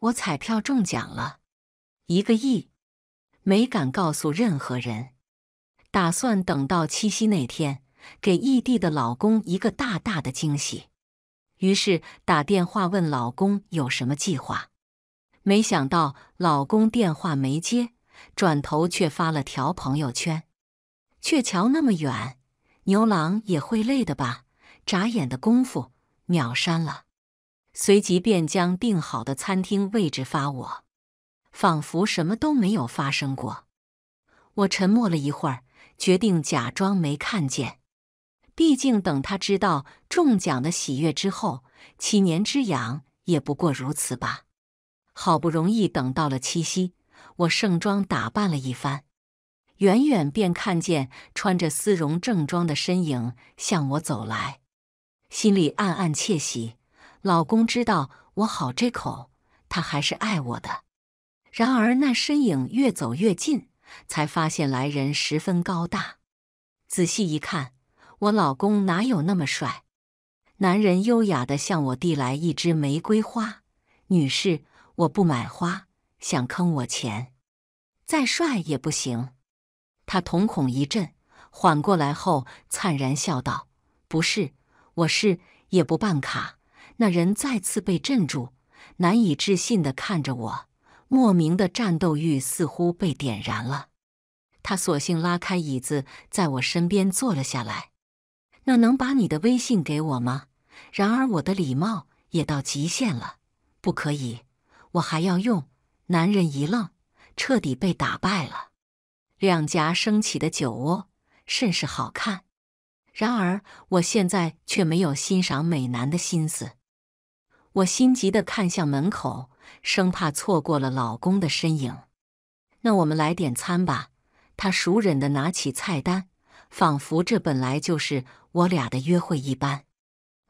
我彩票中奖了一个亿，没敢告诉任何人，打算等到七夕那天给异地的老公一个大大的惊喜。于是打电话问老公有什么计划，没想到老公电话没接，转头却发了条朋友圈：“鹊桥那么远，牛郎也会累的吧？”眨眼的功夫，秒删了。随即便将订好的餐厅位置发我，仿佛什么都没有发生过。我沉默了一会儿，决定假装没看见。毕竟等他知道中奖的喜悦之后，七年之痒也不过如此吧。好不容易等到了七夕，我盛装打扮了一番，远远便看见穿着丝绒正装的身影向我走来，心里暗暗窃喜。老公知道我好这口，他还是爱我的。然而那身影越走越近，才发现来人十分高大。仔细一看，我老公哪有那么帅？男人优雅地向我递来一支玫瑰花，女士，我不买花，想坑我钱，再帅也不行。他瞳孔一震，缓过来后灿然笑道：“不是，我是也不办卡。”那人再次被镇住，难以置信地看着我，莫名的战斗欲似乎被点燃了。他索性拉开椅子，在我身边坐了下来。那能把你的微信给我吗？然而我的礼貌也到极限了，不可以，我还要用。男人一愣，彻底被打败了，两颊升起的酒窝甚是好看。然而我现在却没有欣赏美男的心思。我心急地看向门口，生怕错过了老公的身影。那我们来点餐吧。她熟忍地拿起菜单，仿佛这本来就是我俩的约会一般。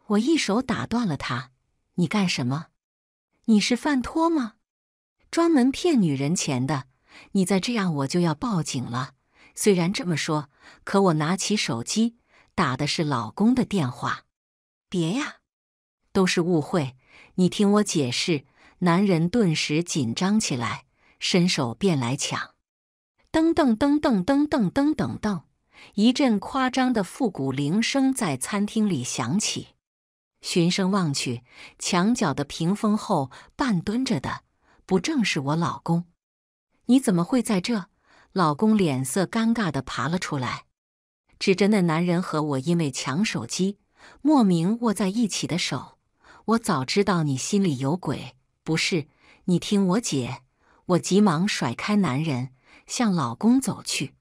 我一手打断了她：“你干什么？你是饭托吗？专门骗女人钱的？你再这样，我就要报警了。”虽然这么说，可我拿起手机，打的是老公的电话。“别呀，都是误会。”你听我解释！男人顿时紧张起来，伸手便来抢。噔噔噔噔噔噔噔噔，一阵夸张的复古铃声在餐厅里响起。循声望去，墙角的屏风后半蹲着的，不正是我老公？你怎么会在这？老公脸色尴尬的爬了出来，指着那男人和我因为抢手机莫名握在一起的手。我早知道你心里有鬼，不是？你听我解我急忙甩开男人，向老公走去。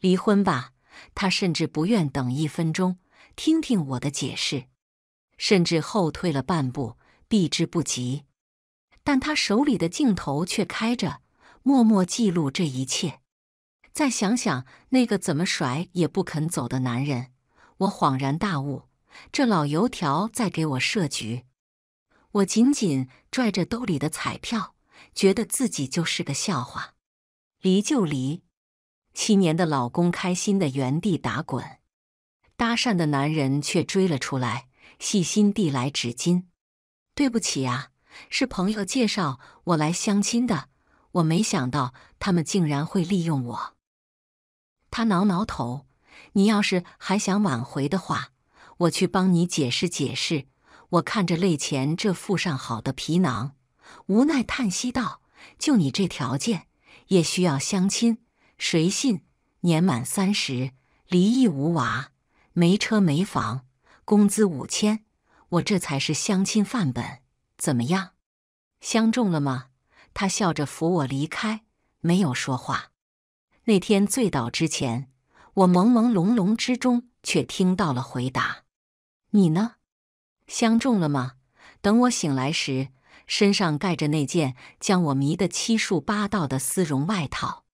离婚吧！他甚至不愿等一分钟，听听我的解释，甚至后退了半步，避之不及。但他手里的镜头却开着，默默记录这一切。再想想那个怎么甩也不肯走的男人，我恍然大悟。这老油条在给我设局，我紧紧拽着兜里的彩票，觉得自己就是个笑话。离就离，七年的老公开心的原地打滚。搭讪的男人却追了出来，细心递来纸巾：“对不起啊，是朋友介绍我来相亲的，我没想到他们竟然会利用我。”他挠挠头：“你要是还想挽回的话。”我去帮你解释解释。我看着泪前这副上好的皮囊，无奈叹息道：“就你这条件，也需要相亲，谁信？年满三十，离异无娃，没车没房，工资五千。我这才是相亲范本，怎么样？相中了吗？”他笑着扶我离开，没有说话。那天醉倒之前，我朦朦胧胧之中却听到了回答。你呢？相中了吗？等我醒来时，身上盖着那件将我迷得七竖八道的丝绒外套，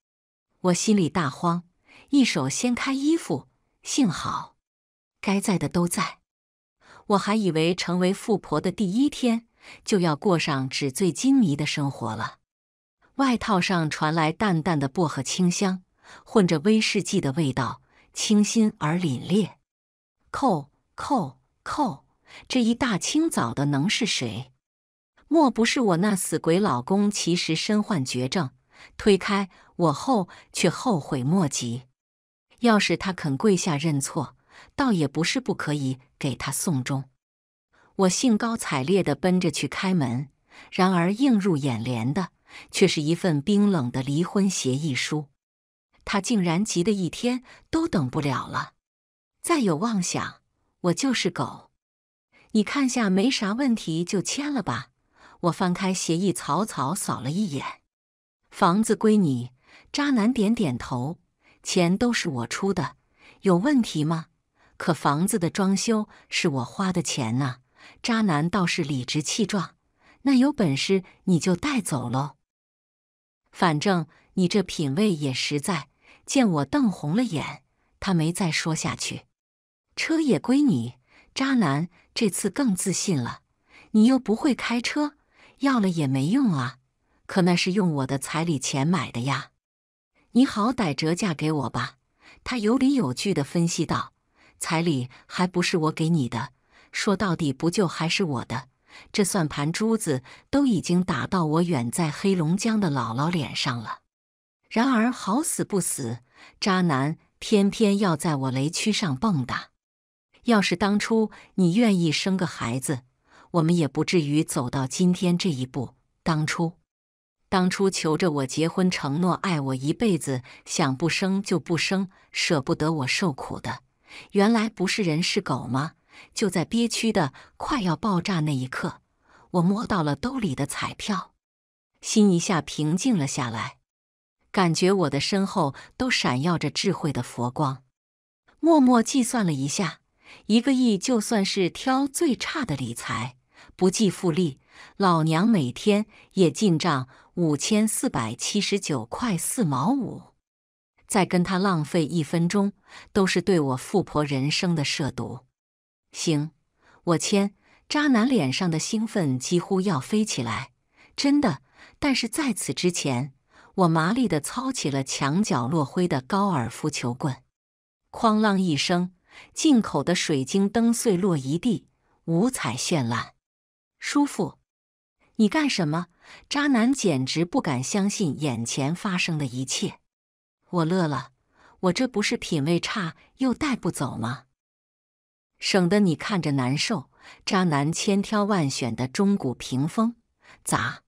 我心里大慌，一手掀开衣服，幸好该在的都在。我还以为成为富婆的第一天就要过上纸醉金迷的生活了。外套上传来淡淡的薄荷清香，混着威士忌的味道，清新而凛冽。扣扣。寇，这一大清早的，能是谁？莫不是我那死鬼老公，其实身患绝症，推开我后却后悔莫及？要是他肯跪下认错，倒也不是不可以给他送终。我兴高采烈地奔着去开门，然而映入眼帘的却是一份冰冷的离婚协议书。他竟然急得一天都等不了了，再有妄想。我就是狗，你看下没啥问题就签了吧。我翻开协议草草扫了一眼，房子归你。渣男点点头，钱都是我出的，有问题吗？可房子的装修是我花的钱呐。渣男倒是理直气壮，那有本事你就带走喽。反正你这品味也实在，见我瞪红了眼，他没再说下去。车也归你，渣男这次更自信了。你又不会开车，要了也没用啊。可那是用我的彩礼钱买的呀，你好歹折价给我吧。他有理有据地分析道：“彩礼还不是我给你的，说到底不就还是我的？这算盘珠子都已经打到我远在黑龙江的姥姥脸上了。”然而好死不死，渣男偏偏要在我雷区上蹦跶。要是当初你愿意生个孩子，我们也不至于走到今天这一步。当初，当初求着我结婚，承诺爱我一辈子，想不生就不生，舍不得我受苦的，原来不是人是狗吗？就在憋屈的快要爆炸那一刻，我摸到了兜里的彩票，心一下平静了下来，感觉我的身后都闪耀着智慧的佛光，默默计算了一下。一个亿，就算是挑最差的理财，不计复利，老娘每天也进账五千四百七十九块四毛五。再跟他浪费一分钟，都是对我富婆人生的涉毒。行，我签。渣男脸上的兴奋几乎要飞起来，真的。但是在此之前，我麻利的操起了墙角落灰的高尔夫球棍，哐啷一声。进口的水晶灯碎落一地，五彩绚烂，舒服。你干什么？渣男简直不敢相信眼前发生的一切。我乐了，我这不是品味差又带不走吗？省得你看着难受。渣男千挑万选的中古屏风，砸；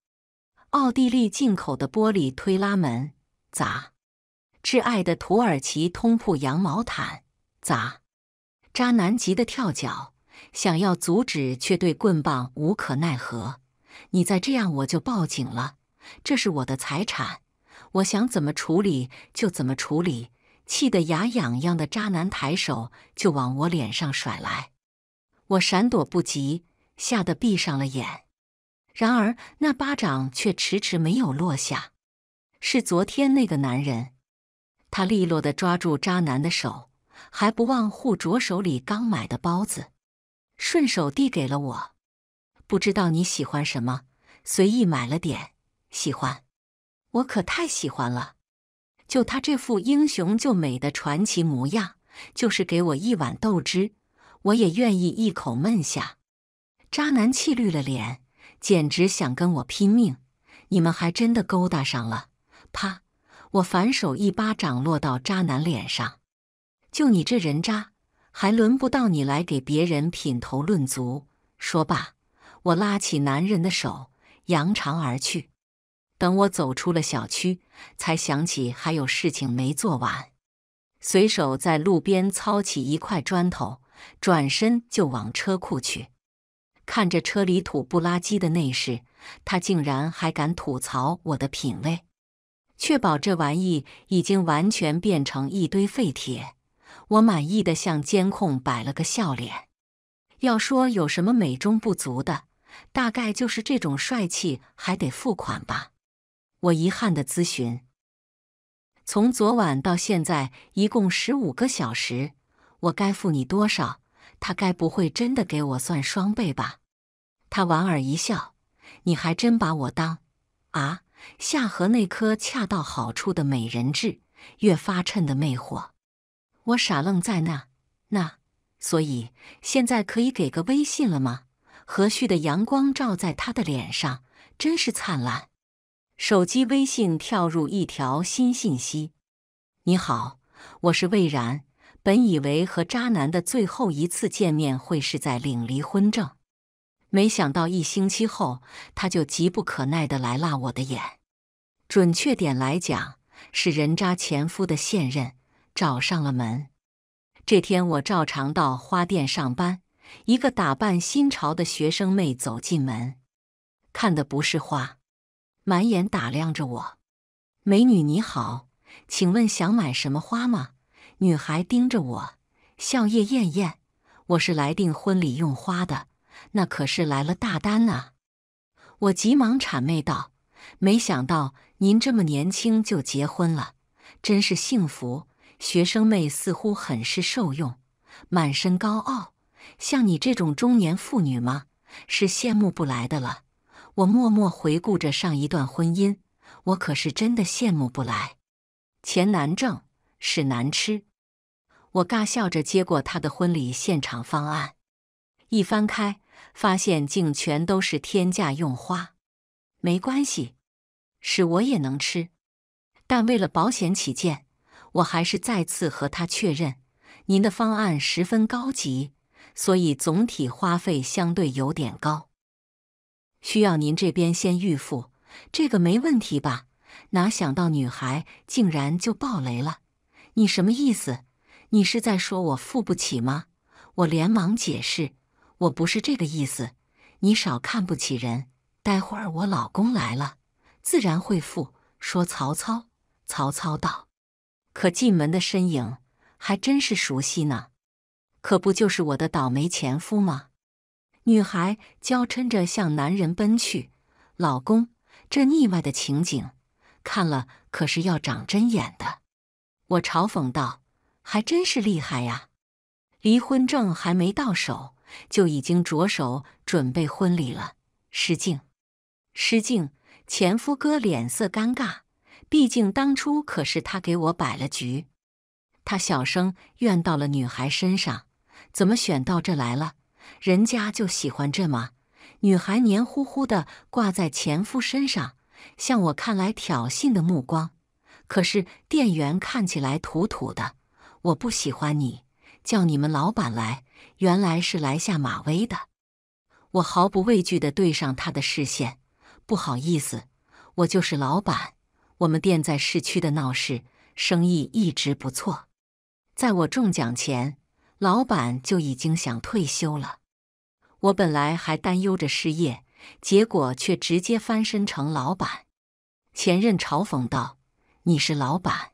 奥地利进口的玻璃推拉门，砸；挚爱的土耳其通铺羊毛毯，砸。渣男急得跳脚，想要阻止，却对棍棒无可奈何。你再这样，我就报警了。这是我的财产，我想怎么处理就怎么处理。气得牙痒痒的渣男抬手就往我脸上甩来，我闪躲不及，吓得闭上了眼。然而那巴掌却迟迟没有落下。是昨天那个男人，他利落地抓住渣男的手。还不忘护着手里刚买的包子，顺手递给了我。不知道你喜欢什么，随意买了点，喜欢，我可太喜欢了。就他这副英雄救美的传奇模样，就是给我一碗豆汁，我也愿意一口闷下。渣男气绿了脸，简直想跟我拼命。你们还真的勾搭上了！啪，我反手一巴掌落到渣男脸上。就你这人渣，还轮不到你来给别人品头论足。说罢，我拉起男人的手，扬长而去。等我走出了小区，才想起还有事情没做完，随手在路边操起一块砖头，转身就往车库去。看着车里土不拉几的内饰，他竟然还敢吐槽我的品味。确保这玩意已经完全变成一堆废铁。我满意的向监控摆了个笑脸。要说有什么美中不足的，大概就是这种帅气还得付款吧。我遗憾的咨询：从昨晚到现在一共十五个小时，我该付你多少？他该不会真的给我算双倍吧？他莞尔一笑：“你还真把我当……啊，下颌那颗恰到好处的美人痣，越发衬得魅惑。”我傻愣在那，那，所以现在可以给个微信了吗？和煦的阳光照在他的脸上，真是灿烂。手机微信跳入一条新信息：“你好，我是魏然。本以为和渣男的最后一次见面会是在领离婚证，没想到一星期后他就急不可耐地来辣我的眼。准确点来讲，是人渣前夫的现任。”找上了门。这天我照常到花店上班，一个打扮新潮的学生妹走进门，看的不是花，满眼打量着我。美女你好，请问想买什么花吗？女孩盯着我，笑靥艳艳。我是来订婚礼用花的，那可是来了大单啊！我急忙谄媚道：“没想到您这么年轻就结婚了，真是幸福。”学生妹似乎很是受用，满身高傲，像你这种中年妇女吗？是羡慕不来的了。我默默回顾着上一段婚姻，我可是真的羡慕不来。钱难挣，屎难吃。我尬笑着接过她的婚礼现场方案，一翻开，发现竟全都是天价用花。没关系，屎我也能吃，但为了保险起见。我还是再次和他确认，您的方案十分高级，所以总体花费相对有点高，需要您这边先预付，这个没问题吧？哪想到女孩竟然就爆雷了！你什么意思？你是在说我付不起吗？我连忙解释，我不是这个意思，你少看不起人。待会儿我老公来了，自然会付。说曹操，曹操道。可进门的身影还真是熟悉呢，可不就是我的倒霉前夫吗？女孩娇嗔着向男人奔去：“老公，这腻歪的情景看了可是要长针眼的。”我嘲讽道：“还真是厉害呀，离婚证还没到手，就已经着手准备婚礼了。”失敬，失敬，前夫哥脸色尴尬。毕竟当初可是他给我摆了局，他小声怨到了女孩身上，怎么选到这来了？人家就喜欢这吗？女孩黏糊糊的挂在前夫身上，向我看来挑衅的目光。可是店员看起来土土的，我不喜欢你，叫你们老板来。原来是来下马威的。我毫不畏惧地对上他的视线。不好意思，我就是老板。我们店在市区的闹市，生意一直不错。在我中奖前，老板就已经想退休了。我本来还担忧着失业，结果却直接翻身成老板。前任嘲讽道：“你是老板，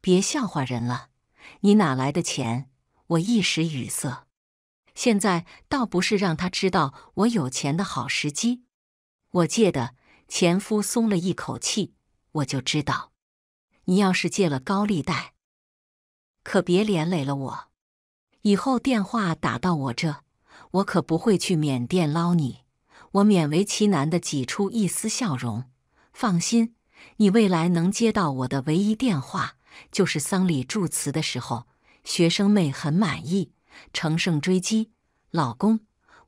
别笑话人了。你哪来的钱？”我一时语塞。现在倒不是让他知道我有钱的好时机。我借的。前夫松了一口气。我就知道，你要是借了高利贷，可别连累了我。以后电话打到我这，我可不会去缅甸捞你。我勉为其难的挤出一丝笑容，放心，你未来能接到我的唯一电话，就是丧礼祝词的时候。学生妹很满意，乘胜追击，老公，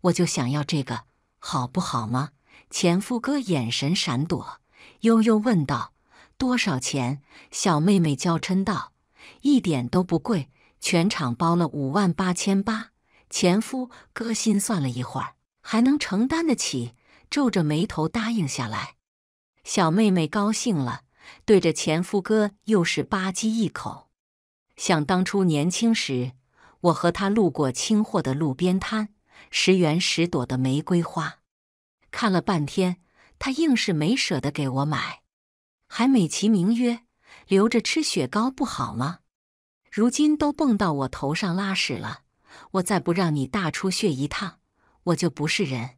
我就想要这个，好不好吗？前夫哥眼神闪躲，悠悠问道。多少钱？小妹妹娇嗔道：“一点都不贵，全场包了五万八千八。”前夫哥心算了一会儿，还能承担得起，皱着眉头答应下来。小妹妹高兴了，对着前夫哥又是吧唧一口。想当初年轻时，我和他路过清货的路边摊，十元十朵的玫瑰花，看了半天，他硬是没舍得给我买。还美其名曰留着吃雪糕不好吗？如今都蹦到我头上拉屎了，我再不让你大出血一趟，我就不是人。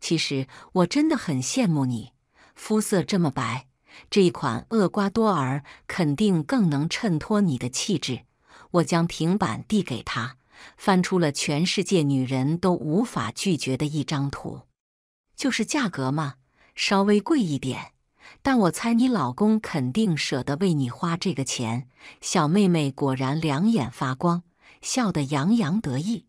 其实我真的很羡慕你，肤色这么白，这一款厄瓜多尔肯定更能衬托你的气质。我将平板递给他，翻出了全世界女人都无法拒绝的一张图，就是价格嘛，稍微贵一点。但我猜你老公肯定舍得为你花这个钱。小妹妹果然两眼发光，笑得洋洋得意。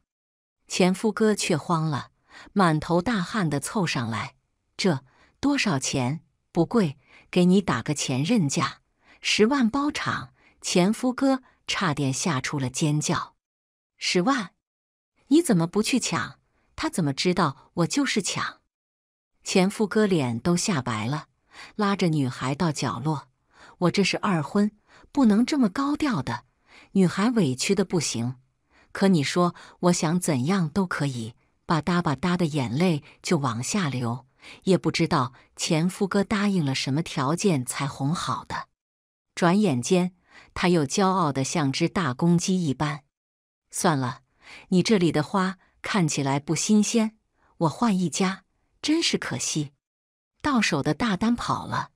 前夫哥却慌了，满头大汗的凑上来：“这多少钱？不贵，给你打个前任价，十万包场。”前夫哥差点吓出了尖叫：“十万？你怎么不去抢？他怎么知道我就是抢？”前夫哥脸都吓白了。拉着女孩到角落，我这是二婚，不能这么高调的。女孩委屈的不行，可你说我想怎样都可以。吧嗒吧嗒的眼泪就往下流，也不知道前夫哥答应了什么条件才哄好的。转眼间，他又骄傲的像只大公鸡一般。算了，你这里的花看起来不新鲜，我换一家，真是可惜。到手的大单跑了，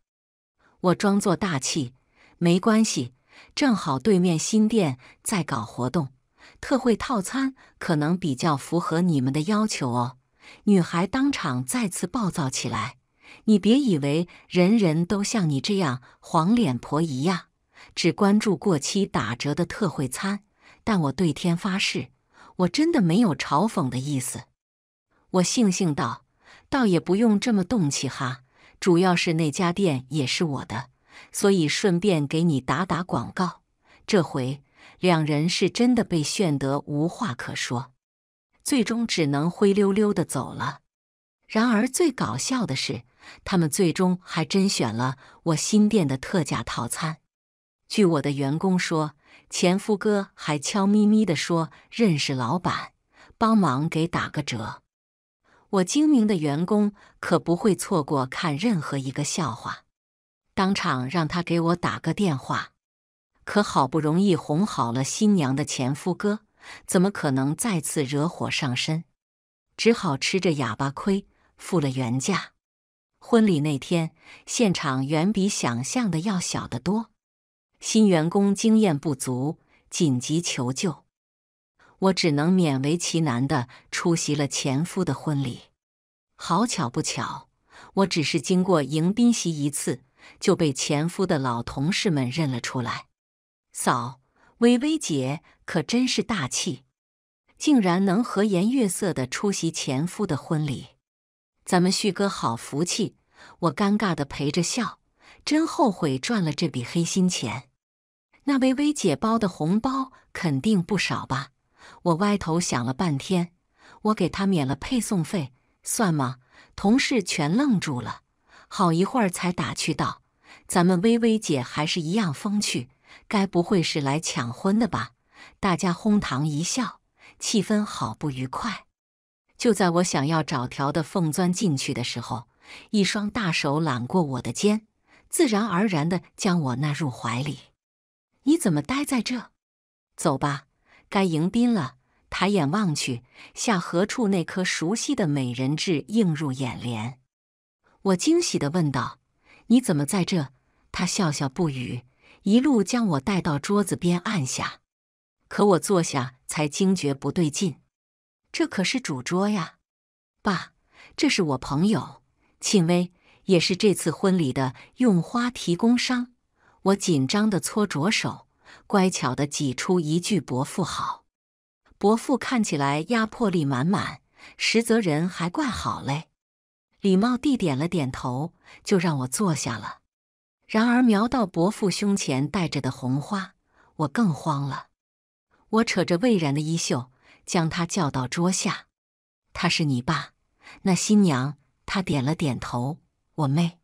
我装作大气，没关系，正好对面新店在搞活动，特惠套餐可能比较符合你们的要求哦。女孩当场再次暴躁起来，你别以为人人都像你这样黄脸婆一样，只关注过期打折的特惠餐。但我对天发誓，我真的没有嘲讽的意思，我悻悻道。倒也不用这么动气哈，主要是那家店也是我的，所以顺便给你打打广告。这回两人是真的被炫得无话可说，最终只能灰溜溜的走了。然而最搞笑的是，他们最终还真选了我新店的特价套餐。据我的员工说，前夫哥还悄咪咪的说认识老板，帮忙给打个折。我精明的员工可不会错过看任何一个笑话，当场让他给我打个电话。可好不容易哄好了新娘的前夫哥，怎么可能再次惹火上身？只好吃着哑巴亏，付了原价。婚礼那天，现场远比想象的要小得多。新员工经验不足，紧急求救。我只能勉为其难地出席了前夫的婚礼。好巧不巧，我只是经过迎宾席一次，就被前夫的老同事们认了出来。嫂，微微姐可真是大气，竟然能和颜悦色地出席前夫的婚礼。咱们旭哥好福气。我尴尬地陪着笑，真后悔赚了这笔黑心钱。那薇薇姐包的红包肯定不少吧？我歪头想了半天，我给他免了配送费，算吗？同事全愣住了，好一会儿才打趣道：“咱们微微姐还是一样风趣，该不会是来抢婚的吧？”大家哄堂一笑，气氛好不愉快。就在我想要找条的缝钻进去的时候，一双大手揽过我的肩，自然而然地将我纳入怀里。“你怎么待在这？走吧。”该迎宾了，抬眼望去，下颌处那颗熟悉的美人痣映入眼帘，我惊喜的问道：“你怎么在这？”他笑笑不语，一路将我带到桌子边，按下。可我坐下，才惊觉不对劲，这可是主桌呀！爸，这是我朋友庆威，也是这次婚礼的用花提供商。我紧张的搓着手。乖巧地挤出一句：“伯父好。”伯父看起来压迫力满满，实则人还怪好嘞。礼貌地点了点头，就让我坐下了。然而瞄到伯父胸前戴着的红花，我更慌了。我扯着魏然的衣袖，将他叫到桌下：“他是你爸，那新娘……”他点了点头：“我妹。”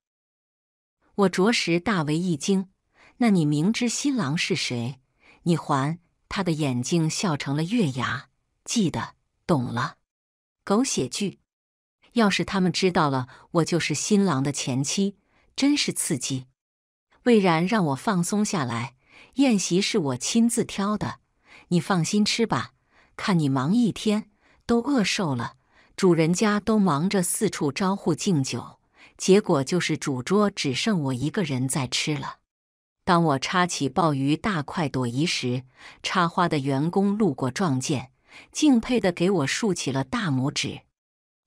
我着实大为一惊。那你明知新郎是谁，你还他的眼睛笑成了月牙，记得懂了？狗血剧！要是他们知道了我就是新郎的前妻，真是刺激！魏然让我放松下来，宴席是我亲自挑的，你放心吃吧。看你忙一天都饿瘦了，主人家都忙着四处招呼敬酒，结果就是主桌只剩我一个人在吃了。当我插起鲍鱼大快朵颐时，插花的员工路过撞见，敬佩的给我竖起了大拇指。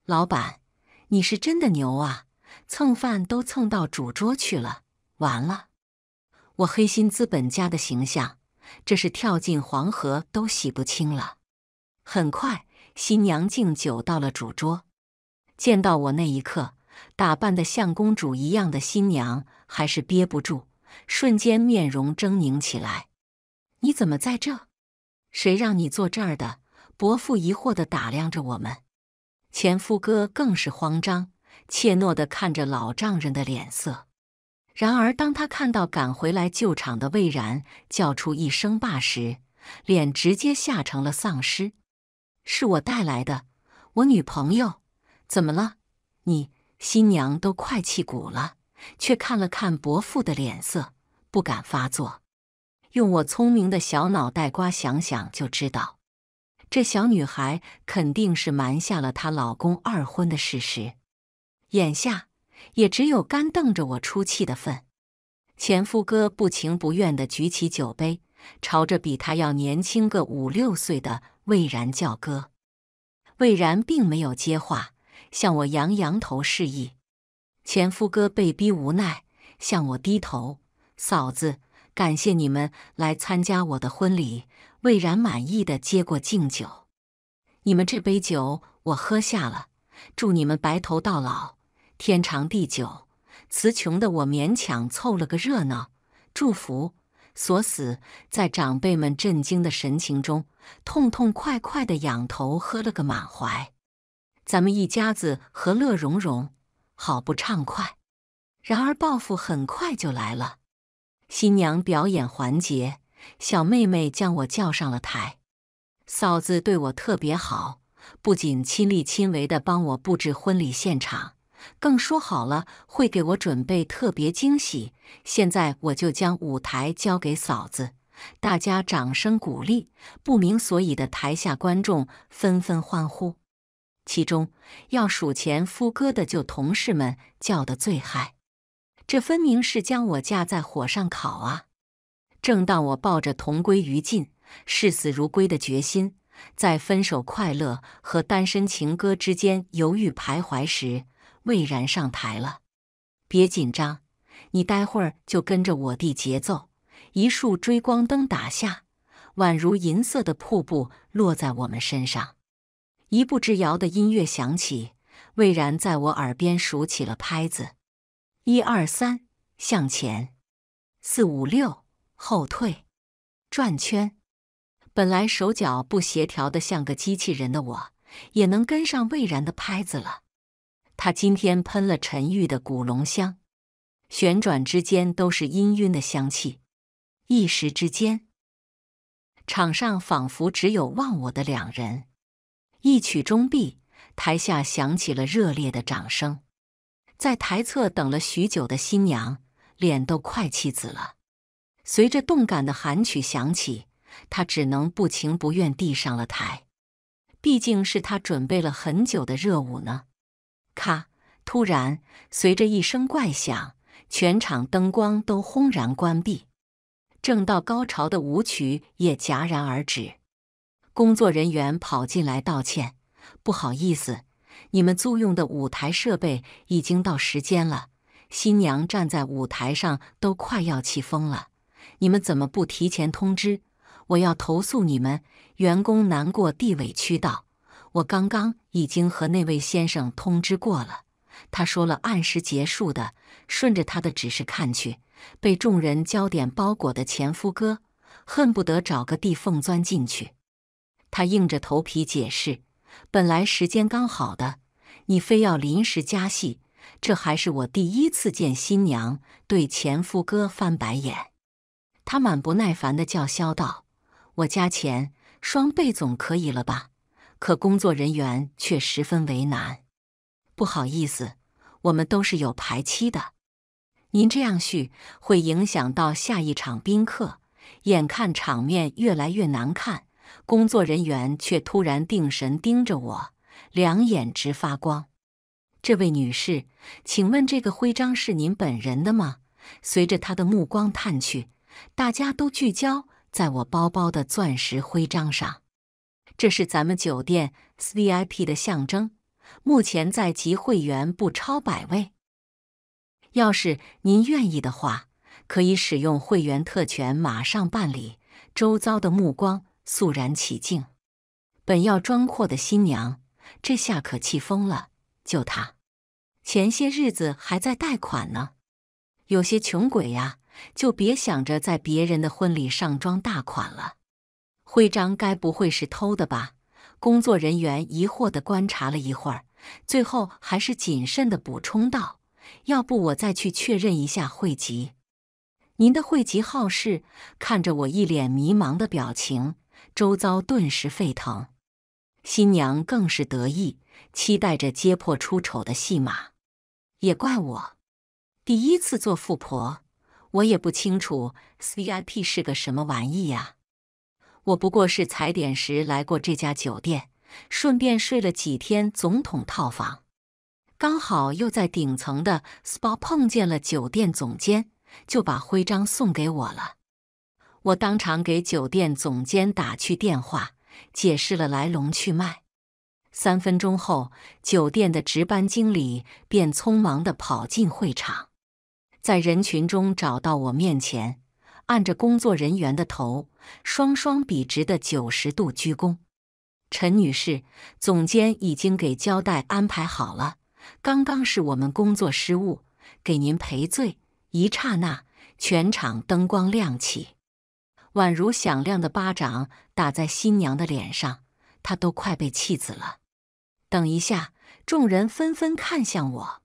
老板，你是真的牛啊！蹭饭都蹭到主桌去了，完了，我黑心资本家的形象，这是跳进黄河都洗不清了。很快，新娘敬酒到了主桌，见到我那一刻，打扮的像公主一样的新娘还是憋不住。瞬间面容狰狞起来，你怎么在这？谁让你坐这儿的？伯父疑惑地打量着我们，前夫哥更是慌张怯懦地看着老丈人的脸色。然而，当他看到赶回来救场的魏然叫出一声“爸”时，脸直接吓成了丧尸。是我带来的，我女朋友。怎么了？你新娘都快气鼓了。却看了看伯父的脸色，不敢发作。用我聪明的小脑袋瓜想想就知道，这小女孩肯定是瞒下了她老公二婚的事实。眼下也只有干瞪着我出气的份。前夫哥不情不愿地举起酒杯，朝着比他要年轻个五六岁的魏然叫哥。魏然并没有接话，向我扬扬头示意。前夫哥被逼无奈，向我低头。嫂子，感谢你们来参加我的婚礼。魏然满意的接过敬酒，你们这杯酒我喝下了。祝你们白头到老，天长地久。词穷的我勉强凑了个热闹，祝福。锁死在长辈们震惊的神情中，痛痛快快的仰头喝了个满怀。咱们一家子和乐融融。好不畅快，然而报复很快就来了。新娘表演环节，小妹妹将我叫上了台。嫂子对我特别好，不仅亲力亲为的帮我布置婚礼现场，更说好了会给我准备特别惊喜。现在我就将舞台交给嫂子，大家掌声鼓励。不明所以的台下观众纷纷欢呼。其中要数前夫哥的，旧同事们叫的最嗨，这分明是将我架在火上烤啊！正当我抱着同归于尽、视死如归的决心，在分手快乐和单身情歌之间犹豫徘徊时，魏然上台了。别紧张，你待会儿就跟着我弟节奏。一束追光灯打下，宛如银色的瀑布落在我们身上。一步之遥的音乐响起，魏然在我耳边数起了拍子：一二三，向前；四五六，后退，转圈。本来手脚不协调的像个机器人的我，也能跟上魏然的拍子了。他今天喷了陈玉的古龙香，旋转之间都是氤氲的香气，一时之间，场上仿佛只有忘我的两人。一曲终毕，台下响起了热烈的掌声。在台侧等了许久的新娘，脸都快气紫了。随着动感的韩曲响起，她只能不情不愿地上了台。毕竟是她准备了很久的热舞呢。咔！突然，随着一声怪响，全场灯光都轰然关闭，正到高潮的舞曲也戛然而止。工作人员跑进来道歉：“不好意思，你们租用的舞台设备已经到时间了。新娘站在舞台上都快要气疯了，你们怎么不提前通知？我要投诉你们！”员工难过地委屈道：“我刚刚已经和那位先生通知过了，他说了按时结束的。顺着他的指示看去，被众人焦点包裹的前夫哥，恨不得找个地缝钻进去。”他硬着头皮解释：“本来时间刚好的，你非要临时加戏，这还是我第一次见新娘对前夫哥翻白眼。”他满不耐烦地叫嚣道：“我加钱，双倍总可以了吧？”可工作人员却十分为难：“不好意思，我们都是有排期的，您这样续会影响到下一场宾客。”眼看场面越来越难看。工作人员却突然定神盯着我，两眼直发光。这位女士，请问这个徽章是您本人的吗？随着他的目光探去，大家都聚焦在我包包的钻石徽章上。这是咱们酒店 VIP 的象征，目前在籍会员不超百位。要是您愿意的话，可以使用会员特权，马上办理。周遭的目光。肃然起敬，本要装阔的新娘，这下可气疯了。就他，前些日子还在贷款呢。有些穷鬼呀，就别想着在别人的婚礼上装大款了。徽章该不会是偷的吧？工作人员疑惑地观察了一会儿，最后还是谨慎地补充道：“要不我再去确认一下汇集，您的汇集号是？”看着我一脸迷茫的表情。周遭顿时沸腾，新娘更是得意，期待着揭破出丑的戏码。也怪我，第一次做富婆，我也不清楚 VIP 是个什么玩意呀。我不过是踩点时来过这家酒店，顺便睡了几天总统套房，刚好又在顶层的 SPA 碰见了酒店总监，就把徽章送给我了。我当场给酒店总监打去电话，解释了来龙去脉。三分钟后，酒店的值班经理便匆忙地跑进会场，在人群中找到我面前，按着工作人员的头，双双笔直的九十度鞠躬。陈女士，总监已经给交代安排好了，刚刚是我们工作失误，给您赔罪。一刹那，全场灯光亮起。宛如响亮的巴掌打在新娘的脸上，她都快被气死了。等一下，众人纷纷看向我，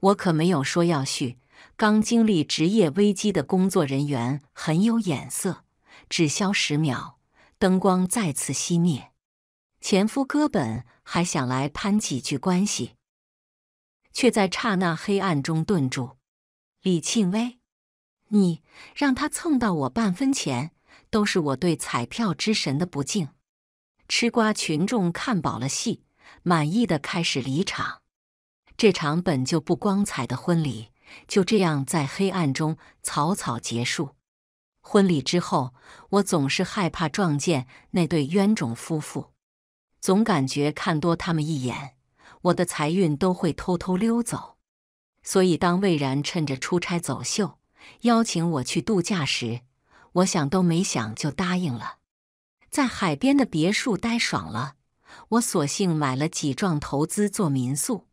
我可没有说要续。刚经历职业危机的工作人员很有眼色，只消十秒，灯光再次熄灭。前夫哥本还想来攀几句关系，却在刹那黑暗中顿住。李庆威。你让他蹭到我半分钱，都是我对彩票之神的不敬。吃瓜群众看饱了戏，满意的开始离场。这场本就不光彩的婚礼就这样在黑暗中草草结束。婚礼之后，我总是害怕撞见那对冤种夫妇，总感觉看多他们一眼，我的财运都会偷偷溜走。所以，当魏然趁着出差走秀。邀请我去度假时，我想都没想就答应了。在海边的别墅待爽了，我索性买了几幢投资做民宿。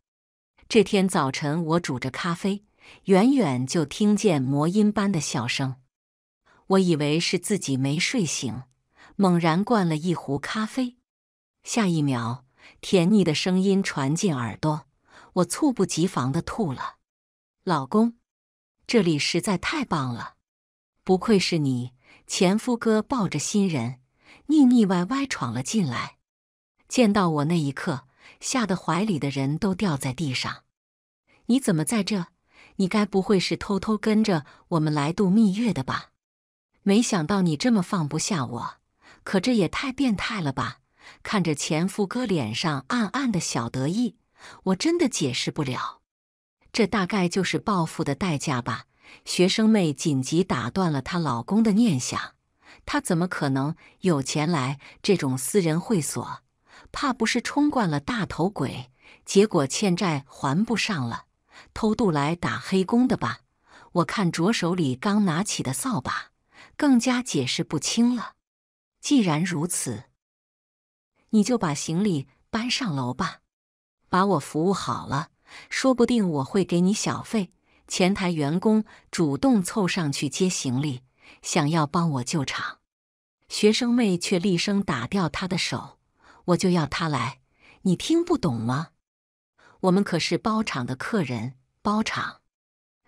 这天早晨，我煮着咖啡，远远就听见魔音般的笑声。我以为是自己没睡醒，猛然灌了一壶咖啡。下一秒，甜腻的声音传进耳朵，我猝不及防的吐了。老公。这里实在太棒了，不愧是你，前夫哥抱着新人腻腻歪歪闯了进来，见到我那一刻，吓得怀里的人都掉在地上。你怎么在这？你该不会是偷偷跟着我们来度蜜月的吧？没想到你这么放不下我，可这也太变态了吧！看着前夫哥脸上暗暗的小得意，我真的解释不了。这大概就是报复的代价吧。学生妹紧急打断了她老公的念想。她怎么可能有钱来这种私人会所？怕不是冲惯了大头鬼，结果欠债还不上了，偷渡来打黑工的吧？我看着手里刚拿起的扫把，更加解释不清了。既然如此，你就把行李搬上楼吧，把我服务好了。说不定我会给你小费。前台员工主动凑上去接行李，想要帮我救场，学生妹却厉声打掉他的手。我就要他来，你听不懂吗？我们可是包场的客人，包场。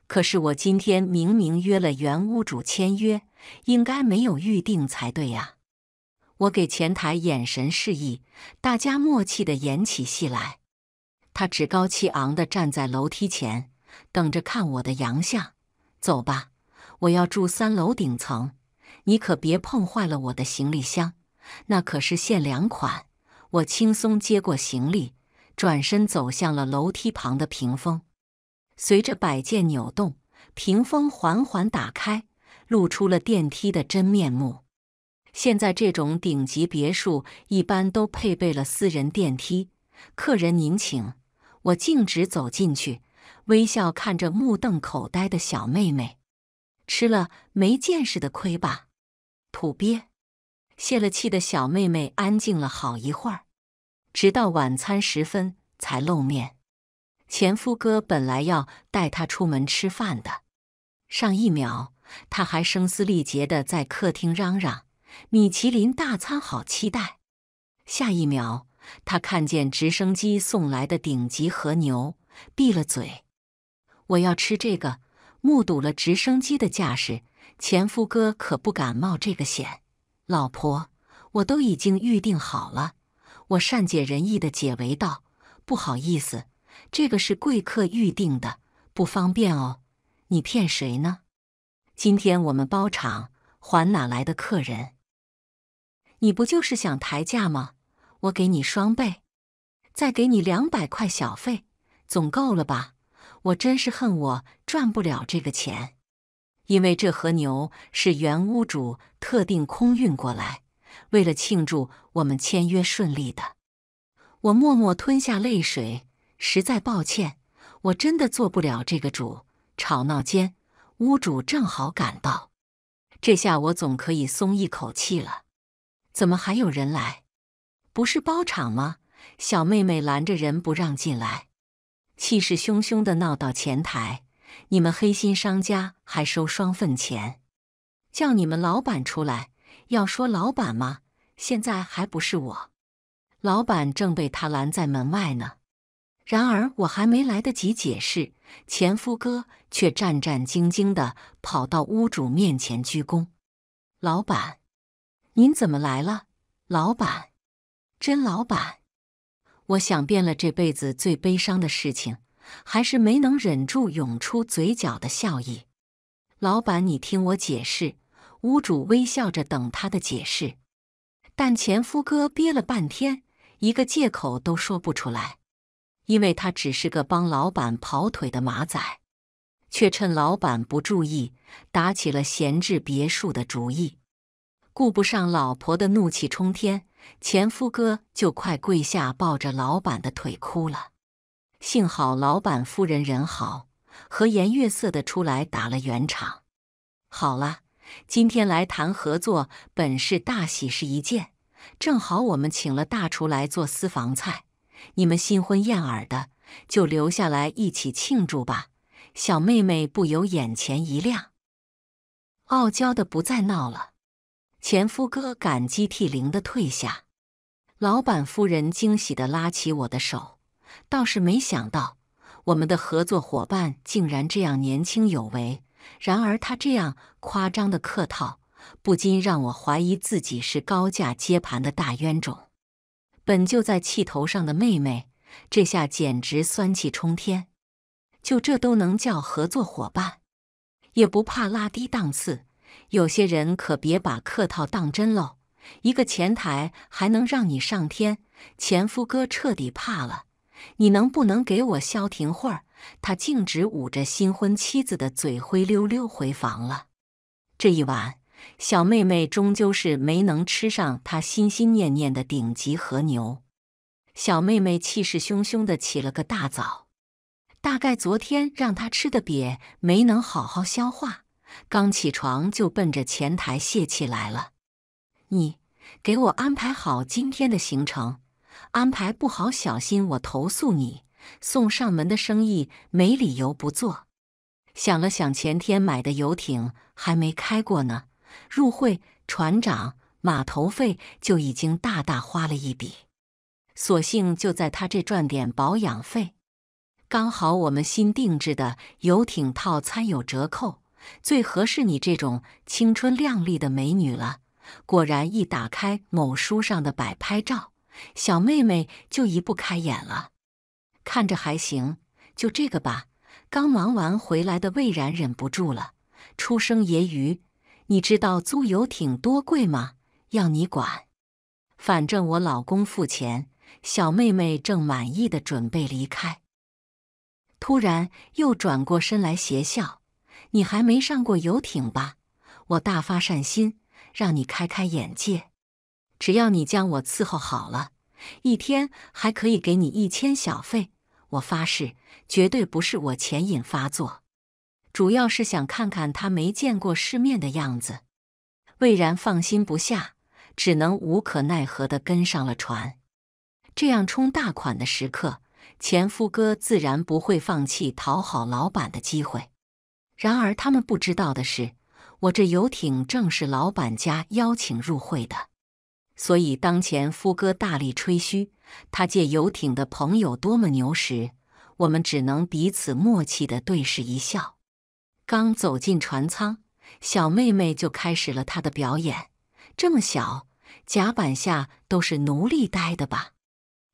可是我今天明明约了原屋主签约，应该没有预定才对呀。我给前台眼神示意，大家默契地演起戏来。他趾高气昂的站在楼梯前，等着看我的洋相。走吧，我要住三楼顶层，你可别碰坏了我的行李箱，那可是限量款。我轻松接过行李，转身走向了楼梯旁的屏风。随着摆件扭动，屏风缓缓打开，露出了电梯的真面目。现在这种顶级别墅一般都配备了私人电梯，客人您请。我径直走进去，微笑看着目瞪口呆的小妹妹，吃了没见识的亏吧，土鳖！泄了气的小妹妹安静了好一会儿，直到晚餐时分才露面。前夫哥本来要带她出门吃饭的，上一秒他还声嘶力竭的在客厅嚷嚷：“米其林大餐好期待！”下一秒。他看见直升机送来的顶级和牛，闭了嘴。我要吃这个。目睹了直升机的架势，前夫哥可不敢冒这个险。老婆，我都已经预定好了。我善解人意的解围道：“不好意思，这个是贵客预定的，不方便哦。”你骗谁呢？今天我们包场，还哪来的客人？你不就是想抬价吗？我给你双倍，再给你两百块小费，总够了吧？我真是恨我赚不了这个钱，因为这和牛是原屋主特定空运过来，为了庆祝我们签约顺利的。我默默吞下泪水，实在抱歉，我真的做不了这个主。吵闹间，屋主正好赶到，这下我总可以松一口气了。怎么还有人来？不是包场吗？小妹妹拦着人不让进来，气势汹汹的闹到前台。你们黑心商家还收双份钱，叫你们老板出来。要说老板吗？现在还不是我。老板正被他拦在门外呢。然而我还没来得及解释，前夫哥却战战兢兢的跑到屋主面前鞠躬：“老板，您怎么来了？”老板。甄老板，我想遍了这辈子最悲伤的事情，还是没能忍住涌出嘴角的笑意。老板，你听我解释。屋主微笑着等他的解释，但前夫哥憋了半天，一个借口都说不出来，因为他只是个帮老板跑腿的马仔，却趁老板不注意打起了闲置别墅的主意，顾不上老婆的怒气冲天。前夫哥就快跪下抱着老板的腿哭了，幸好老板夫人人好，和颜悦色的出来打了圆场。好了，今天来谈合作本是大喜事一件，正好我们请了大厨来做私房菜，你们新婚燕尔的就留下来一起庆祝吧。小妹妹不由眼前一亮，傲娇的不再闹了。前夫哥感激涕零的退下，老板夫人惊喜的拉起我的手，倒是没想到我们的合作伙伴竟然这样年轻有为。然而他这样夸张的客套，不禁让我怀疑自己是高价接盘的大冤种。本就在气头上的妹妹，这下简直酸气冲天，就这都能叫合作伙伴，也不怕拉低档次。有些人可别把客套当真喽，一个前台还能让你上天？前夫哥彻底怕了，你能不能给我消停会儿？他径直捂着新婚妻子的嘴，灰溜溜回房了。这一晚，小妹妹终究是没能吃上她心心念念的顶级和牛。小妹妹气势汹汹的起了个大早，大概昨天让她吃的瘪没能好好消化。刚起床就奔着前台泄气来了。你给我安排好今天的行程，安排不好小心我投诉你。送上门的生意没理由不做。想了想，前天买的游艇还没开过呢，入会、船长、码头费就已经大大花了一笔，索性就在他这赚点保养费。刚好我们新定制的游艇套餐有折扣。最合适你这种青春靓丽的美女了。果然，一打开某书上的摆拍照，小妹妹就移不开眼了。看着还行，就这个吧。刚忙完回来的魏然忍不住了，出声揶揄：“你知道租游艇多贵吗？要你管！反正我老公付钱。”小妹妹正满意的准备离开，突然又转过身来邪笑。你还没上过游艇吧？我大发善心，让你开开眼界。只要你将我伺候好了，一天还可以给你一千小费。我发誓，绝对不是我钱瘾发作，主要是想看看他没见过世面的样子。魏然放心不下，只能无可奈何地跟上了船。这样充大款的时刻，前夫哥自然不会放弃讨好老板的机会。然而他们不知道的是，我这游艇正是老板家邀请入会的，所以当前夫哥大力吹嘘他借游艇的朋友多么牛时，我们只能彼此默契地对视一笑。刚走进船舱，小妹妹就开始了她的表演。这么小，甲板下都是奴隶待的吧？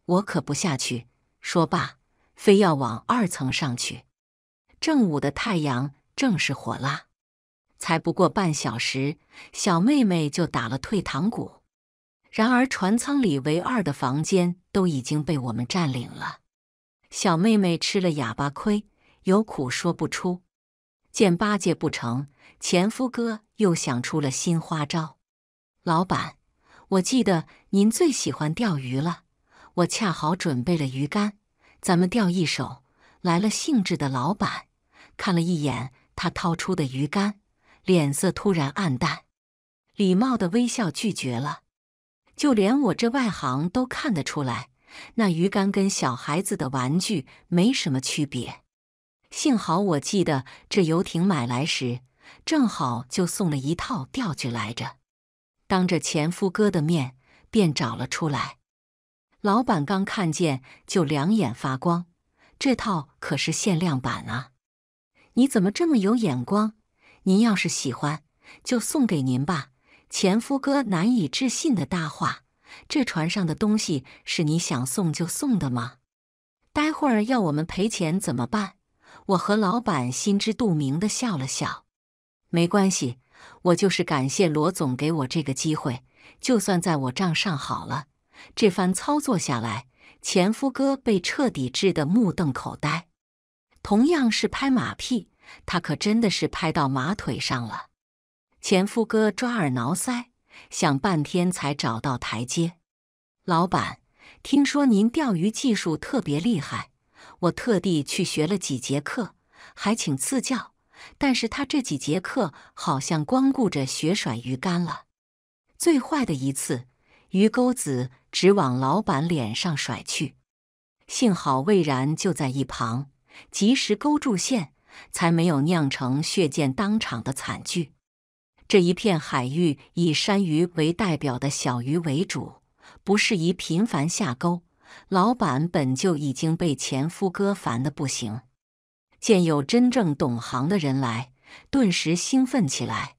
我可不下去。说罢，非要往二层上去。正午的太阳。正是火辣，才不过半小时，小妹妹就打了退堂鼓。然而船舱里唯二的房间都已经被我们占领了，小妹妹吃了哑巴亏，有苦说不出。见八戒不成，前夫哥又想出了新花招。老板，我记得您最喜欢钓鱼了，我恰好准备了鱼竿，咱们钓一手。来了兴致的老板看了一眼。他掏出的鱼竿，脸色突然暗淡，礼貌的微笑拒绝了。就连我这外行都看得出来，那鱼竿跟小孩子的玩具没什么区别。幸好我记得这游艇买来时，正好就送了一套钓具来着。当着前夫哥的面，便找了出来。老板刚看见就两眼发光，这套可是限量版啊！你怎么这么有眼光？您要是喜欢，就送给您吧。前夫哥难以置信地搭话：“这船上的东西是你想送就送的吗？待会儿要我们赔钱怎么办？”我和老板心知肚明地笑了笑：“没关系，我就是感谢罗总给我这个机会，就算在我账上好了。”这番操作下来，前夫哥被彻底治得目瞪口呆。同样是拍马屁，他可真的是拍到马腿上了。前夫哥抓耳挠腮，想半天才找到台阶。老板，听说您钓鱼技术特别厉害，我特地去学了几节课，还请赐教。但是他这几节课好像光顾着学甩鱼竿了。最坏的一次，鱼钩子直往老板脸上甩去，幸好魏然就在一旁。及时勾住线，才没有酿成血溅当场的惨剧。这一片海域以山鱼为代表的小鱼为主，不适宜频繁下钩。老板本就已经被前夫哥烦得不行，见有真正懂行的人来，顿时兴奋起来。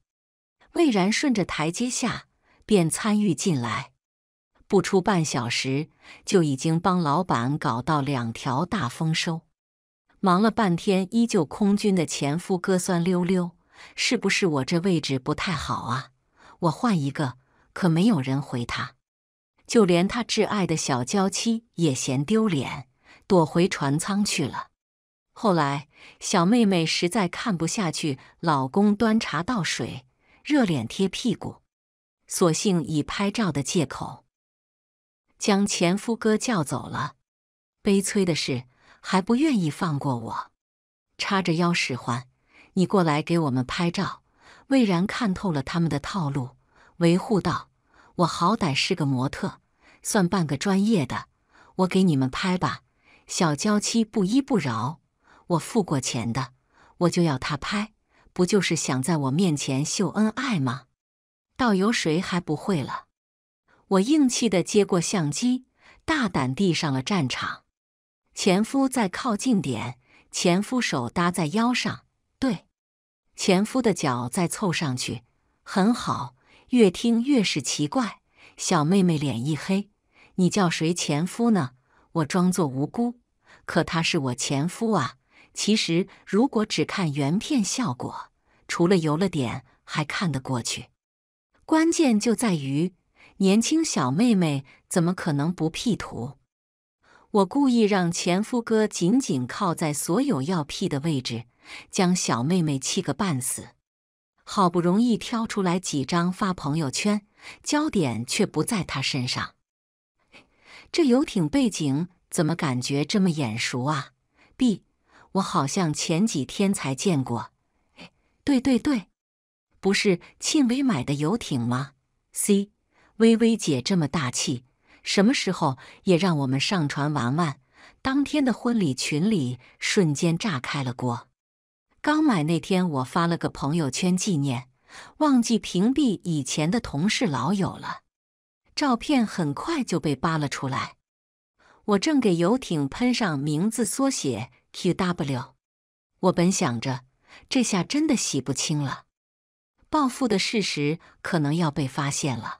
魏然顺着台阶下，便参与进来。不出半小时，就已经帮老板搞到两条大丰收。忙了半天，依旧空军的前夫哥酸溜溜，是不是我这位置不太好啊？我换一个，可没有人回他，就连他挚爱的小娇妻也嫌丢脸，躲回船舱去了。后来，小妹妹实在看不下去，老公端茶倒水，热脸贴屁股，索性以拍照的借口将前夫哥叫走了。悲催的是。还不愿意放过我，叉着腰使唤你过来给我们拍照。魏然看透了他们的套路，维护道：“我好歹是个模特，算半个专业的，我给你们拍吧。”小娇妻不依不饶：“我付过钱的，我就要他拍，不就是想在我面前秀恩爱吗？倒有谁还不会了？”我硬气地接过相机，大胆地上了战场。前夫再靠近点，前夫手搭在腰上，对，前夫的脚再凑上去，很好。越听越是奇怪，小妹妹脸一黑：“你叫谁前夫呢？”我装作无辜，可他是我前夫啊。其实，如果只看原片效果，除了油了点，还看得过去。关键就在于，年轻小妹妹怎么可能不 P 图？我故意让前夫哥紧紧靠在所有要屁的位置，将小妹妹气个半死。好不容易挑出来几张发朋友圈，焦点却不在他身上。这游艇背景怎么感觉这么眼熟啊？B，我好像前几天才见过。对对对，不是庆薇买的游艇吗？C，微微姐这么大气。什么时候也让我们上船玩玩？当天的婚礼群里瞬间炸开了锅。刚买那天，我发了个朋友圈纪念，忘记屏蔽以前的同事老友了，照片很快就被扒了出来。我正给游艇喷上名字缩写 QW，我本想着这下真的洗不清了，报复的事实可能要被发现了。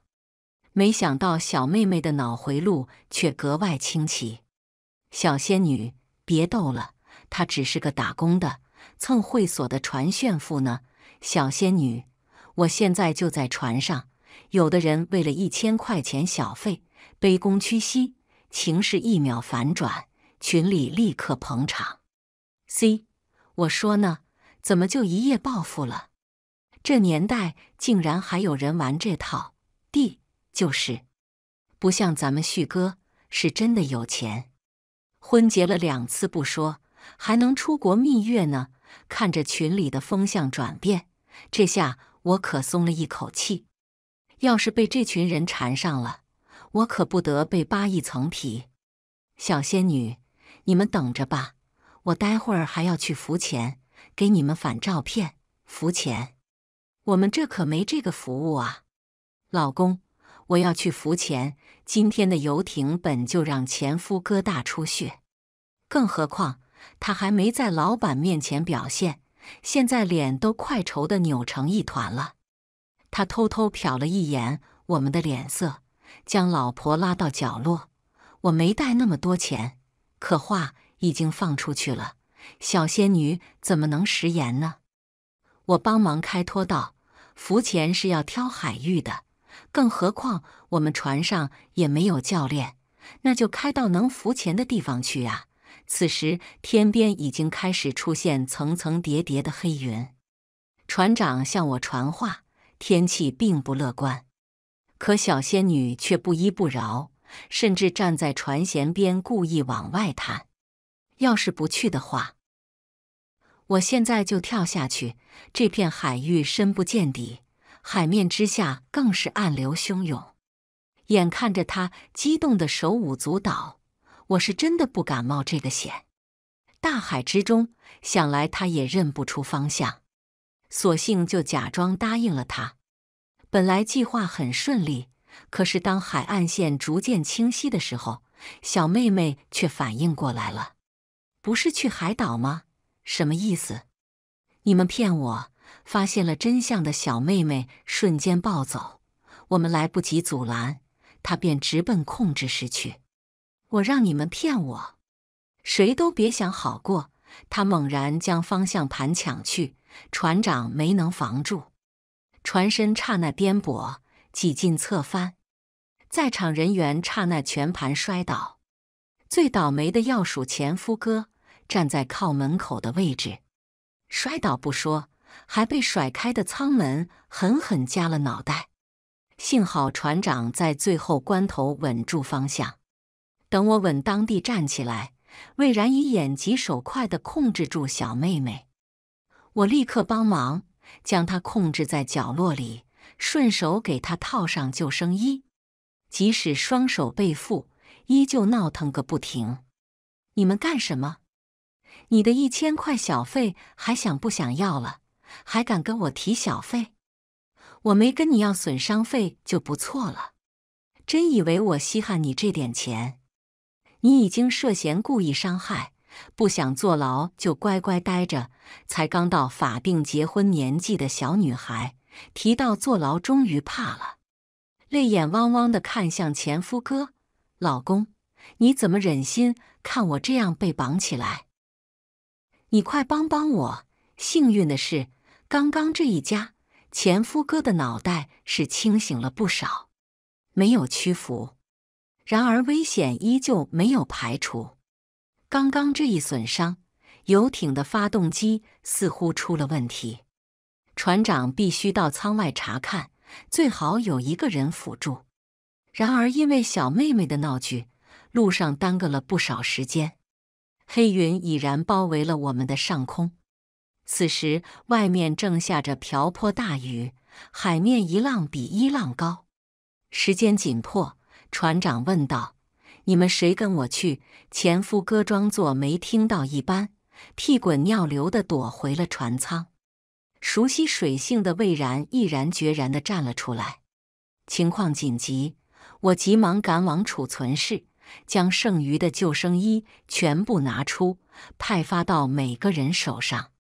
没想到小妹妹的脑回路却格外清奇。小仙女，别逗了，她只是个打工的，蹭会所的船炫富呢。小仙女，我现在就在船上。有的人为了一千块钱小费，卑躬屈膝，情势一秒反转，群里立刻捧场。C，我说呢，怎么就一夜暴富了？这年代竟然还有人玩这套。D。就是，不像咱们旭哥是真的有钱，婚结了两次不说，还能出国蜜月呢。看着群里的风向转变，这下我可松了一口气。要是被这群人缠上了，我可不得被扒一层皮。小仙女，你们等着吧，我待会儿还要去浮钱给你们返照片。浮钱，我们这可没这个服务啊，老公。我要去浮潜。今天的游艇本就让前夫哥大出血，更何况他还没在老板面前表现，现在脸都快愁得扭成一团了。他偷偷瞟了一眼我们的脸色，将老婆拉到角落。我没带那么多钱，可话已经放出去了，小仙女怎么能食言呢？我帮忙开脱道：“浮潜是要挑海域的。”更何况我们船上也没有教练，那就开到能浮潜的地方去啊！此时天边已经开始出现层层叠叠的黑云，船长向我传话，天气并不乐观。可小仙女却不依不饶，甚至站在船舷边故意往外探。要是不去的话，我现在就跳下去。这片海域深不见底。海面之下更是暗流汹涌，眼看着他激动的手舞足蹈，我是真的不敢冒这个险。大海之中，想来他也认不出方向，索性就假装答应了他。本来计划很顺利，可是当海岸线逐渐清晰的时候，小妹妹却反应过来了：不是去海岛吗？什么意思？你们骗我！发现了真相的小妹妹瞬间暴走，我们来不及阻拦，她便直奔控制室去。我让你们骗我，谁都别想好过。她猛然将方向盘抢去，船长没能防住，船身刹那颠簸，几近侧翻。在场人员刹那全盘摔倒，最倒霉的要数前夫哥，站在靠门口的位置，摔倒不说。还被甩开的舱门狠狠夹了脑袋，幸好船长在最后关头稳住方向。等我稳当地站起来，魏然已眼疾手快地控制住小妹妹。我立刻帮忙将她控制在角落里，顺手给她套上救生衣。即使双手被缚，依旧闹腾个不停。你们干什么？你的一千块小费还想不想要了？还敢跟我提小费？我没跟你要损伤费就不错了，真以为我稀罕你这点钱？你已经涉嫌故意伤害，不想坐牢就乖乖待着。才刚到法定结婚年纪的小女孩，提到坐牢终于怕了，泪眼汪汪的看向前夫哥，老公，你怎么忍心看我这样被绑起来？你快帮帮我！幸运的是。刚刚这一家，前夫哥的脑袋是清醒了不少，没有屈服。然而危险依旧没有排除。刚刚这一损伤，游艇的发动机似乎出了问题，船长必须到舱外查看，最好有一个人辅助。然而因为小妹妹的闹剧，路上耽搁了不少时间。黑云已然包围了我们的上空。此时，外面正下着瓢泼大雨，海面一浪比一浪高。时间紧迫，船长问道：“你们谁跟我去？”前夫哥装作没听到一般，屁滚尿流的躲回了船舱。熟悉水性的魏然毅然决然的站了出来。情况紧急，我急忙赶往储存室，将剩余的救生衣全部拿出，派发到每个人手上。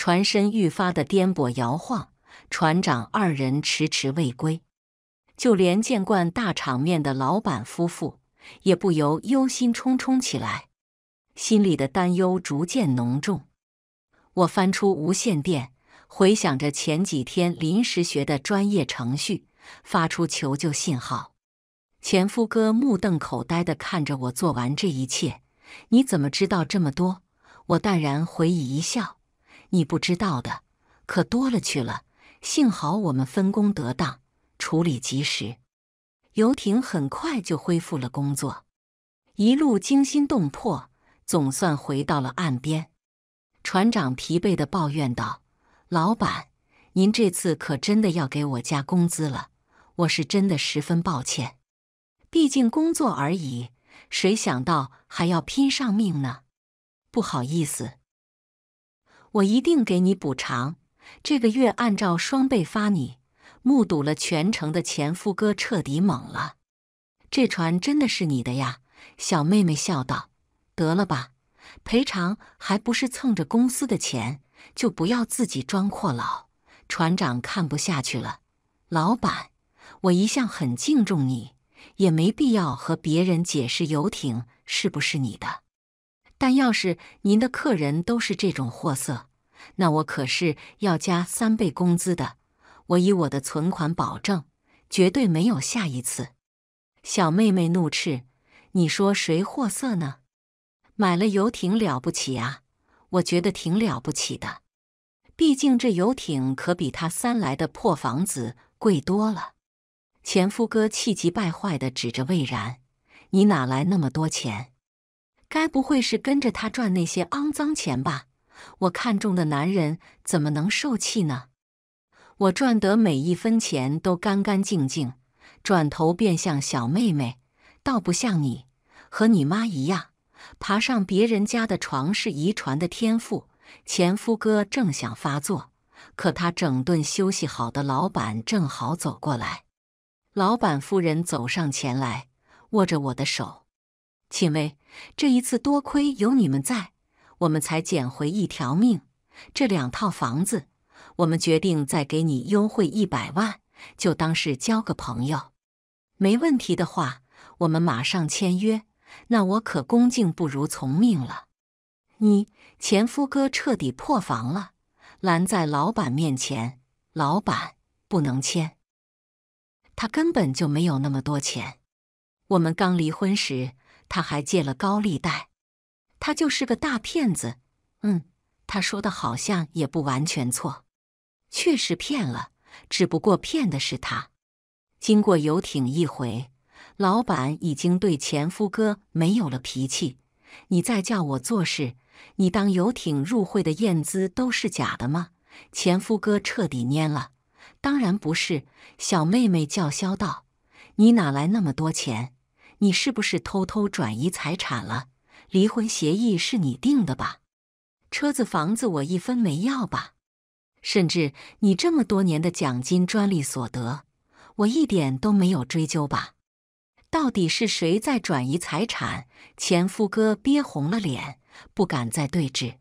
船身愈发的颠簸摇晃，船长二人迟迟未归，就连见惯大场面的老板夫妇也不由忧心忡忡起来，心里的担忧逐渐浓重。我翻出无线电，回想着前几天临时学的专业程序，发出求救信号。前夫哥目瞪口呆地看着我做完这一切，你怎么知道这么多？我淡然回以一笑。你不知道的可多了去了，幸好我们分工得当，处理及时，游艇很快就恢复了工作。一路惊心动魄，总算回到了岸边。船长疲惫的抱怨道：“老板，您这次可真的要给我加工资了！我是真的十分抱歉，毕竟工作而已，谁想到还要拼上命呢？不好意思。”我一定给你补偿，这个月按照双倍发你。目睹了全程的前夫哥彻底懵了，这船真的是你的呀？小妹妹笑道：“得了吧，赔偿还不是蹭着公司的钱，就不要自己装阔佬。”船长看不下去了：“老板，我一向很敬重你，也没必要和别人解释游艇是不是你的。”但要是您的客人都是这种货色，那我可是要加三倍工资的。我以我的存款保证，绝对没有下一次。小妹妹怒斥：“你说谁货色呢？买了游艇了不起啊？我觉得挺了不起的，毕竟这游艇可比他三来的破房子贵多了。”前夫哥气急败坏地指着魏然：“你哪来那么多钱？”该不会是跟着他赚那些肮脏钱吧？我看中的男人怎么能受气呢？我赚得每一分钱都干干净净，转头便向小妹妹，倒不像你和你妈一样，爬上别人家的床是遗传的天赋。前夫哥正想发作，可他整顿休息好的老板正好走过来，老板夫人走上前来，握着我的手，请问这一次多亏有你们在，我们才捡回一条命。这两套房子，我们决定再给你优惠一百万，就当是交个朋友。没问题的话，我们马上签约。那我可恭敬不如从命了。你前夫哥彻底破防了，拦在老板面前，老板不能签，他根本就没有那么多钱。我们刚离婚时。他还借了高利贷，他就是个大骗子。嗯，他说的好像也不完全错，确实骗了，只不过骗的是他。经过游艇一回，老板已经对前夫哥没有了脾气。你再叫我做事，你当游艇入会的验资都是假的吗？前夫哥彻底蔫了。当然不是，小妹妹叫嚣道：“你哪来那么多钱？”你是不是偷偷转移财产了？离婚协议是你定的吧？车子房子我一分没要吧？甚至你这么多年的奖金、专利所得，我一点都没有追究吧？到底是谁在转移财产？前夫哥憋红了脸，不敢再对峙。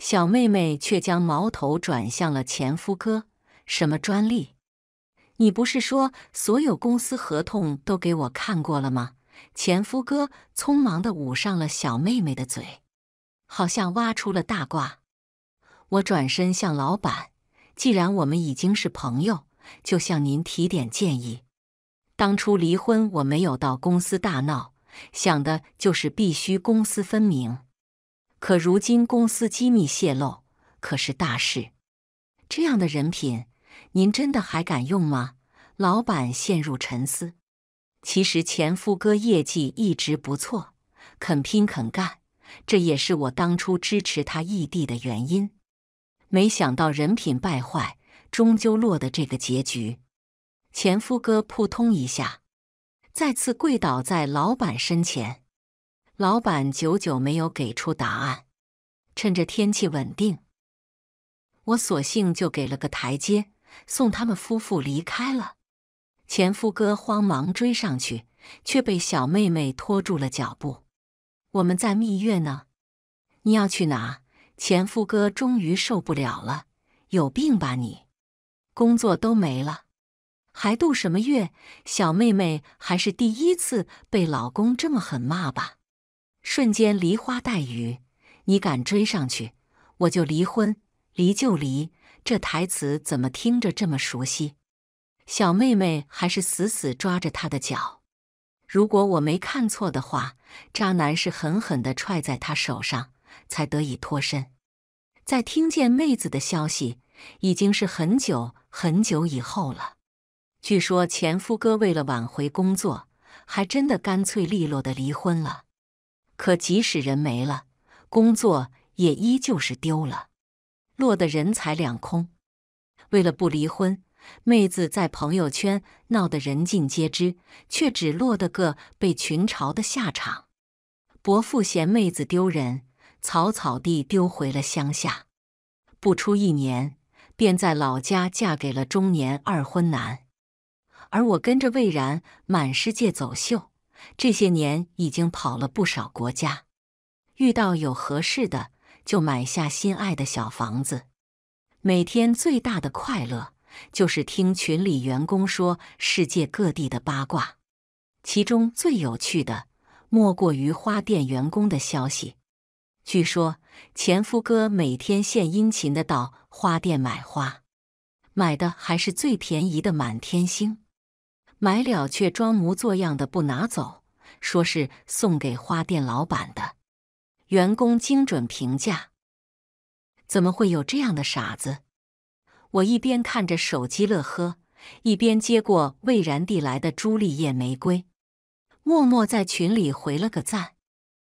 小妹妹却将矛头转向了前夫哥：“什么专利？你不是说所有公司合同都给我看过了吗？”前夫哥匆忙地捂上了小妹妹的嘴，好像挖出了大瓜。我转身向老板：“既然我们已经是朋友，就向您提点建议。当初离婚我没有到公司大闹，想的就是必须公私分明。可如今公司机密泄露，可是大事。这样的人品，您真的还敢用吗？”老板陷入沉思。其实前夫哥业绩一直不错，肯拼肯干，这也是我当初支持他异地的原因。没想到人品败坏，终究落得这个结局。前夫哥扑通一下，再次跪倒在老板身前。老板久久没有给出答案。趁着天气稳定，我索性就给了个台阶，送他们夫妇离开了。前夫哥慌忙追上去，却被小妹妹拖住了脚步。我们在蜜月呢，你要去哪？前夫哥终于受不了了，有病吧你？工作都没了，还度什么月？小妹妹还是第一次被老公这么狠骂吧？瞬间梨花带雨。你敢追上去，我就离婚，离就离。这台词怎么听着这么熟悉？小妹妹还是死死抓着他的脚，如果我没看错的话，渣男是狠狠地踹在他手上，才得以脱身。在听见妹子的消息，已经是很久很久以后了。据说前夫哥为了挽回工作，还真的干脆利落的离婚了。可即使人没了，工作也依旧是丢了，落得人财两空。为了不离婚。妹子在朋友圈闹得人尽皆知，却只落得个被群嘲的下场。伯父嫌妹子丢人，草草地丢回了乡下。不出一年，便在老家嫁给了中年二婚男。而我跟着魏然满世界走秀，这些年已经跑了不少国家，遇到有合适的就买下心爱的小房子。每天最大的快乐。就是听群里员工说世界各地的八卦，其中最有趣的莫过于花店员工的消息。据说前夫哥每天献殷勤的到花店买花，买的还是最便宜的满天星，买了却装模作样的不拿走，说是送给花店老板的。员工精准评价：怎么会有这样的傻子？我一边看着手机乐呵，一边接过魏然递来的朱丽叶玫瑰，默默在群里回了个赞。